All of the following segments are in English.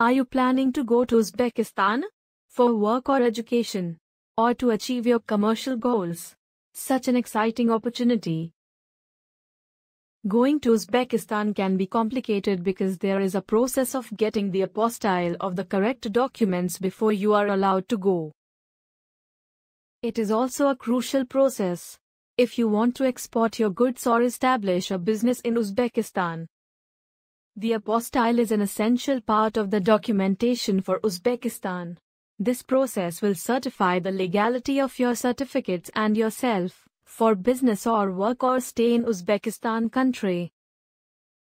Are you planning to go to Uzbekistan? For work or education? Or to achieve your commercial goals? Such an exciting opportunity. Going to Uzbekistan can be complicated because there is a process of getting the apostille of the correct documents before you are allowed to go. It is also a crucial process if you want to export your goods or establish a business in Uzbekistan. The apostille is an essential part of the documentation for Uzbekistan. This process will certify the legality of your certificates and yourself, for business or work or stay in Uzbekistan country.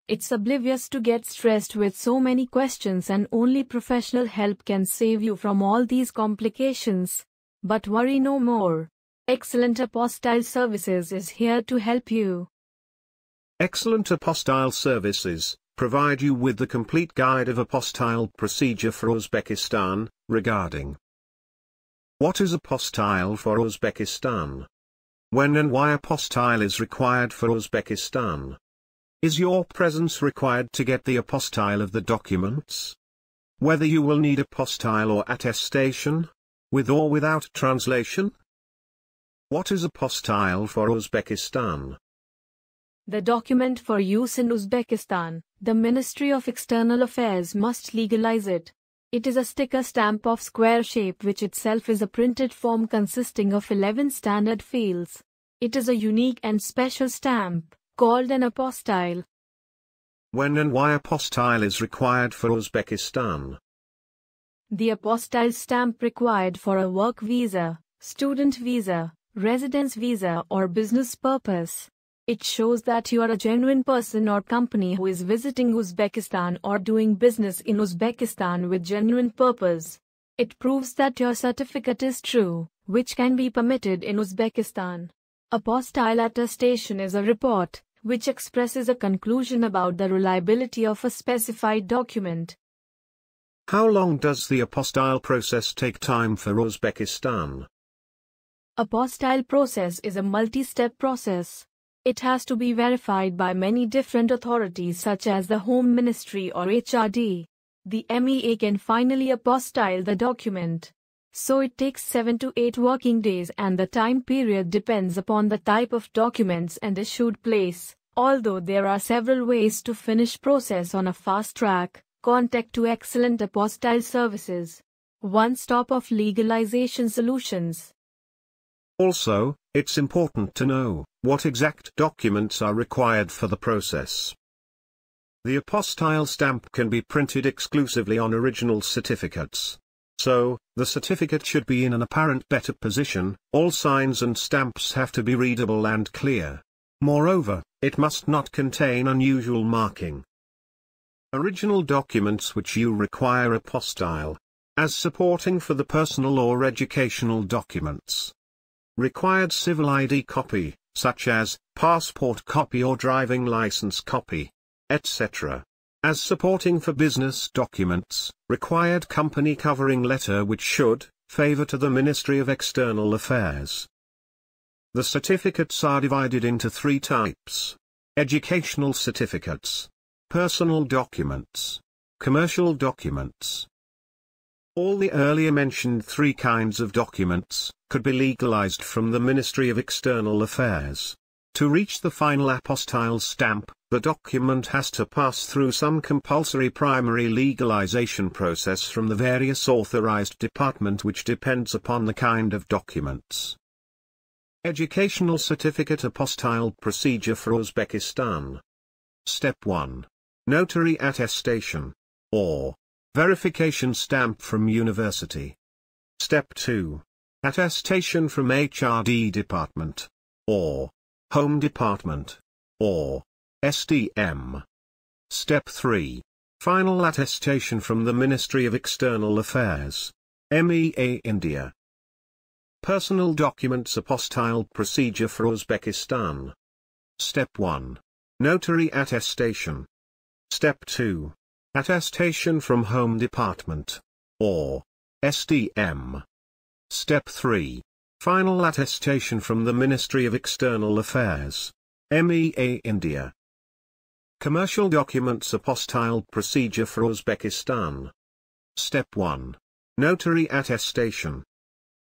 It's oblivious to get stressed with so many questions and only professional help can save you from all these complications. But worry no more. Excellent Apostille Services is here to help you. Excellent Apostille Services provide you with the complete guide of apostille procedure for Uzbekistan, regarding What is apostille for Uzbekistan? When and why apostille is required for Uzbekistan? Is your presence required to get the apostille of the documents? Whether you will need apostille or attestation? With or without translation? What is apostille for Uzbekistan? The document for use in Uzbekistan, the Ministry of External Affairs must legalize it. It is a sticker stamp of square shape which itself is a printed form consisting of 11 standard fields. It is a unique and special stamp, called an apostille. When and why apostille is required for Uzbekistan? The apostille stamp required for a work visa, student visa, residence visa or business purpose it shows that you are a genuine person or company who is visiting Uzbekistan or doing business in Uzbekistan with genuine purpose. It proves that your certificate is true, which can be permitted in Uzbekistan. Apostille attestation is a report, which expresses a conclusion about the reliability of a specified document. How long does the apostille process take time for Uzbekistan? Apostille process is a multi-step process it has to be verified by many different authorities such as the Home Ministry or HRD. The MEA can finally apostille the document. So it takes 7 to 8 working days and the time period depends upon the type of documents and issued place. Although there are several ways to finish process on a fast track, contact to excellent apostille services. One stop of legalization solutions. Also, it's important to know what exact documents are required for the process. The apostille stamp can be printed exclusively on original certificates. So, the certificate should be in an apparent better position, all signs and stamps have to be readable and clear. Moreover, it must not contain unusual marking. Original documents which you require apostille as supporting for the personal or educational documents. Required civil ID copy, such as, passport copy or driving license copy, etc. As supporting for business documents, required company covering letter which should, favor to the Ministry of External Affairs. The certificates are divided into three types. Educational certificates. Personal documents. Commercial documents. All the earlier mentioned three kinds of documents could be legalized from the Ministry of External Affairs. To reach the final apostille stamp, the document has to pass through some compulsory primary legalization process from the various authorized department which depends upon the kind of documents. Educational Certificate Apostille Procedure for Uzbekistan Step 1. Notary attestation. Or, Verification stamp from university. Step 2. Attestation from HRD department. Or. Home department. Or. SDM. Step 3. Final attestation from the Ministry of External Affairs. MEA India. Personal documents Apostile procedure for Uzbekistan. Step 1. Notary attestation. Step 2. Attestation from Home Department. Or SDM. Step 3. Final attestation from the Ministry of External Affairs. MEA India. Commercial Documents Apostile Procedure for Uzbekistan. Step 1. Notary Attestation.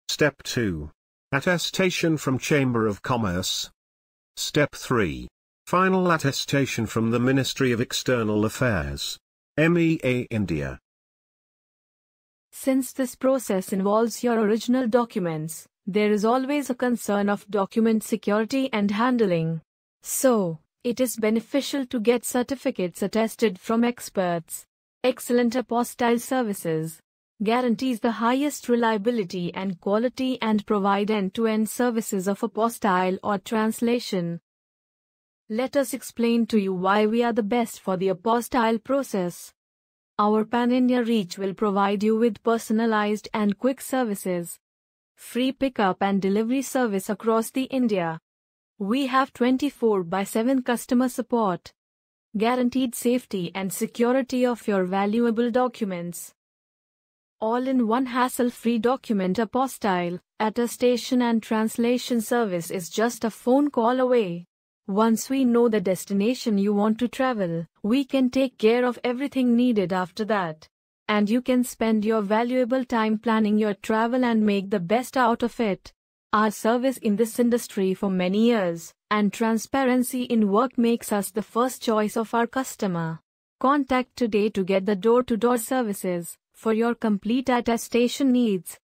Step 2. Attestation from Chamber of Commerce. Step 3. Final attestation from the Ministry of External Affairs. MEA India. Since this process involves your original documents, there is always a concern of document security and handling. So, it is beneficial to get certificates attested from experts. Excellent Apostile services guarantees the highest reliability and quality and provide end-to-end -end services of apostile or translation. Let us explain to you why we are the best for the apostille process. Our pan-India reach will provide you with personalized and quick services. Free pickup and delivery service across the India. We have 24 by 7 customer support. Guaranteed safety and security of your valuable documents. All in one hassle free document apostille, attestation and translation service is just a phone call away. Once we know the destination you want to travel, we can take care of everything needed after that. And you can spend your valuable time planning your travel and make the best out of it. Our service in this industry for many years and transparency in work makes us the first choice of our customer. Contact today to get the door to door services for your complete attestation needs.